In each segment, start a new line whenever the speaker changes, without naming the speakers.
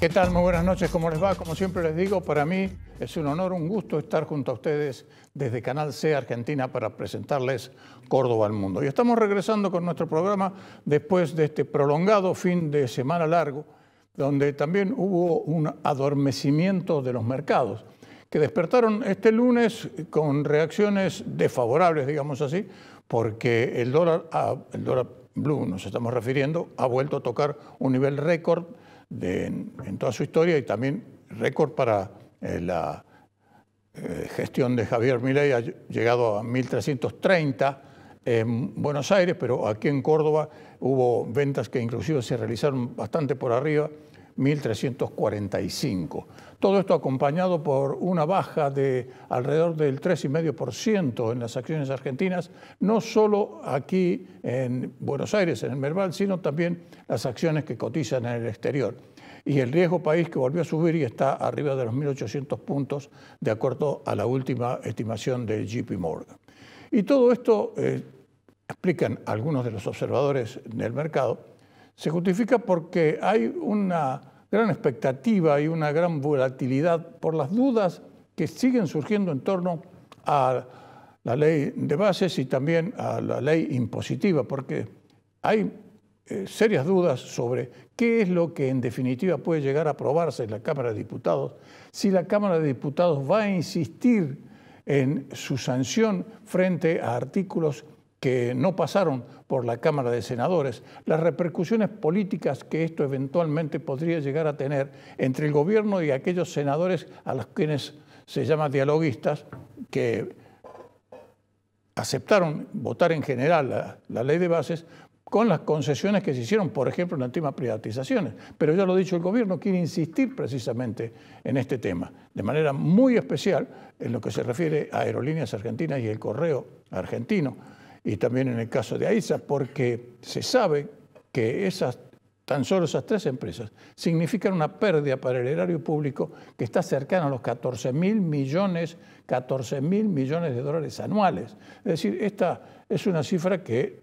¿Qué tal? Muy buenas noches, ¿cómo les va? Como siempre les digo, para mí es un honor, un gusto estar junto a ustedes desde Canal C Argentina para presentarles Córdoba al Mundo. Y estamos regresando con nuestro programa después de este prolongado fin de semana largo, donde también hubo un adormecimiento de los mercados, que despertaron este lunes con reacciones desfavorables, digamos así, porque el dólar, ah, el dólar blue nos estamos refiriendo, ha vuelto a tocar un nivel récord en, toda su historia y también récord para eh, la eh, gestión de Javier Milei, ha llegado a 1.330 en Buenos Aires, pero aquí en Córdoba hubo ventas que inclusive se realizaron bastante por arriba 1.345. Todo esto acompañado por una baja de alrededor del 3,5% en las acciones argentinas, no solo aquí en Buenos Aires, en el Merval, sino también las acciones que cotizan en el exterior. Y el riesgo país que volvió a subir y está arriba de los 1.800 puntos, de acuerdo a la última estimación de JP Morgan. Y todo esto, eh, explican algunos de los observadores del mercado, se justifica porque hay una gran expectativa y una gran volatilidad por las dudas que siguen surgiendo en torno a la ley de bases y también a la ley impositiva, porque hay eh, serias dudas sobre qué es lo que en definitiva puede llegar a aprobarse en la Cámara de Diputados, si la Cámara de Diputados va a insistir en su sanción frente a artículos que no pasaron por la Cámara de Senadores, las repercusiones políticas que esto eventualmente podría llegar a tener entre el gobierno y aquellos senadores a los quienes se llama dialoguistas, que aceptaron votar en general la, ley de bases con las concesiones que se hicieron, por ejemplo, en el tema privatizaciones. Pero ya lo ha dicho el gobierno, quiere insistir precisamente en este tema, de manera muy especial en lo que se refiere a Aerolíneas Argentinas y el correo argentino y también en el caso de AISA, porque se sabe que esas, tan solo esas tres empresas significan una pérdida para el erario público que está cercana a los 14 millones, 14 millones de dólares anuales. Es decir, esta es una cifra que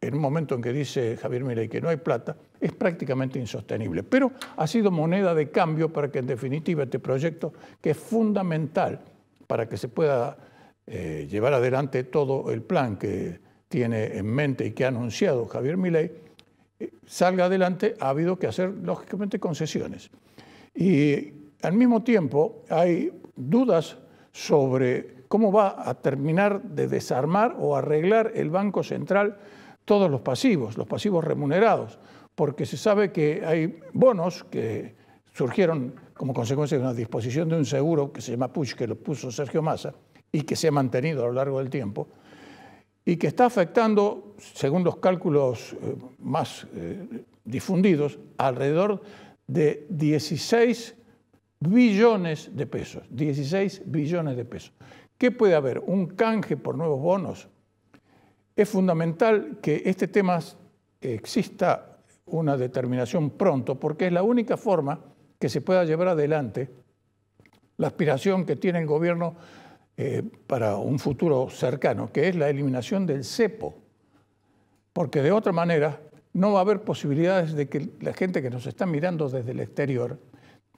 en un momento en que dice Javier Mirey que no hay plata, es prácticamente insostenible. Pero ha sido moneda de cambio para que en definitiva este proyecto, que es fundamental para que se pueda eh, llevar adelante todo el plan que tiene en mente y que ha anunciado Javier Milei, eh, salga adelante, ha habido que hacer, lógicamente, concesiones. Y al mismo tiempo hay dudas sobre cómo va a terminar de desarmar o arreglar el Banco Central todos los pasivos, los pasivos remunerados, porque se sabe que hay bonos que surgieron como consecuencia de una disposición de un seguro que se llama PUSH, que lo puso Sergio Massa, y que se ha mantenido a lo largo del tiempo, y que está afectando, según los cálculos eh, más eh, difundidos, alrededor de 16 billones de pesos. 16 billones de pesos. ¿Qué puede haber? ¿Un canje por nuevos bonos? Es fundamental que este tema exista una determinación pronto, porque es la única forma que se pueda llevar adelante la aspiración que tiene el gobierno eh, para un futuro cercano, que es la eliminación del cepo, porque de otra manera no va a haber posibilidades de que la gente que nos está mirando desde el exterior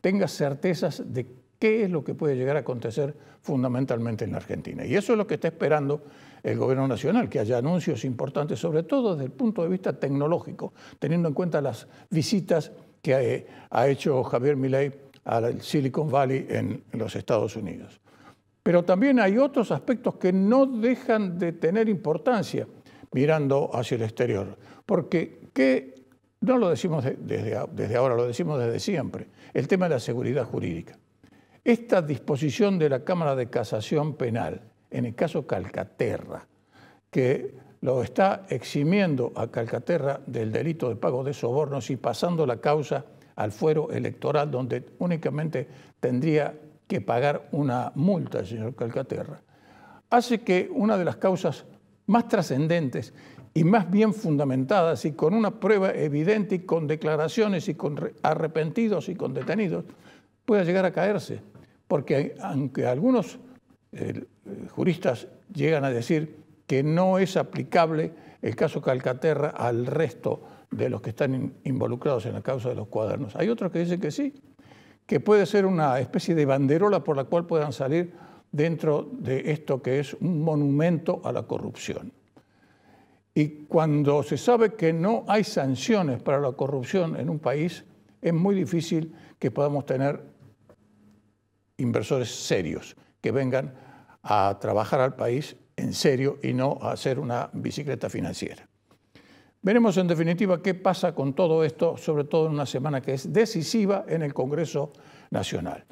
tenga certezas de qué es lo que puede llegar a acontecer fundamentalmente en la Argentina. Y eso es lo que está esperando el gobierno nacional, que haya anuncios importantes, sobre todo desde el punto de vista tecnológico, teniendo en cuenta las visitas que ha eh, hecho Javier Milei al Silicon Valley en los Estados Unidos. Pero también hay otros aspectos que no dejan de tener importancia mirando hacia el exterior. Porque ¿qué? no lo decimos desde, desde ahora, lo decimos desde siempre, el tema de la seguridad jurídica. Esta disposición de la Cámara de Casación Penal, en el caso Calcaterra, que lo está eximiendo a Calcaterra del delito de pago de sobornos y pasando la causa al fuero electoral, donde únicamente tendría que pagar una multa, señor Calcaterra, hace que una de las causas más trascendentes y más bien fundamentadas y con una prueba evidente y con declaraciones y con arrepentidos y con detenidos, pueda llegar a caerse. Porque aunque algunos eh, juristas llegan a decir que no es aplicable el caso Calcaterra al resto de los que están involucrados en la causa de los cuadernos, hay otros que dicen que sí, que puede ser una especie de banderola por la cual puedan salir dentro de esto que es un monumento a la corrupción. Y cuando se sabe que no hay sanciones para la corrupción en un país, es muy difícil que podamos tener inversores serios que vengan a trabajar al país en serio y no a hacer una bicicleta financiera. Veremos en definitiva qué pasa con todo esto, sobre todo en una semana que es decisiva en el Congreso Nacional.